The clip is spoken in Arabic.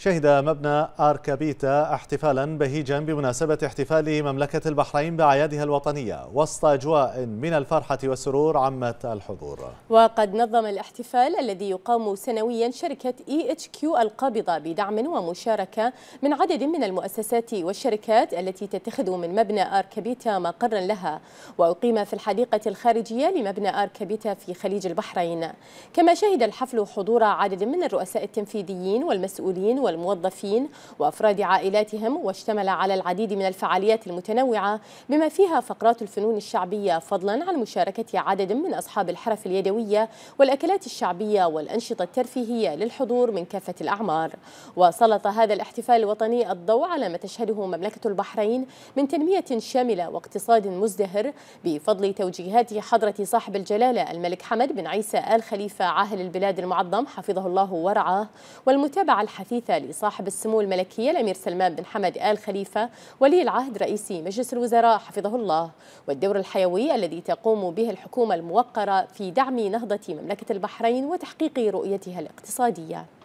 شهد مبنى أركابيتا احتفالا بهيجا بمناسبة احتفال مملكة البحرين بأعيادها الوطنية وسط أجواء من الفرحة والسرور عمت الحضور وقد نظم الاحتفال الذي يقام سنويا شركة اي اتش كيو القابضة بدعم ومشاركة من عدد من المؤسسات والشركات التي تتخذ من مبنى أركابيتا مقرا لها وأقيم في الحديقة الخارجية لمبنى أركابيتا في خليج البحرين كما شهد الحفل حضور عدد من الرؤساء التنفيذيين والمسؤولين والموظفين وأفراد عائلاتهم واشتمل على العديد من الفعاليات المتنوعة بما فيها فقرات الفنون الشعبية فضلا عن مشاركة عدد من أصحاب الحرف اليدوية والأكلات الشعبية والأنشطة الترفيهية للحضور من كافة الأعمار وسلط هذا الاحتفال الوطني الضوء على ما تشهده مملكة البحرين من تنمية شاملة واقتصاد مزدهر بفضل توجيهات حضرة صاحب الجلالة الملك حمد بن عيسى آل خليفة عاهل البلاد المعظم حفظه الله ورعاه والمتابعة الحثيثة التالي صاحب السمو الملكية الأمير سلمان بن حمد آل خليفة ولي العهد رئيس مجلس الوزراء حفظه الله والدور الحيوي الذي تقوم به الحكومة الموقرة في دعم نهضة مملكة البحرين وتحقيق رؤيتها الاقتصادية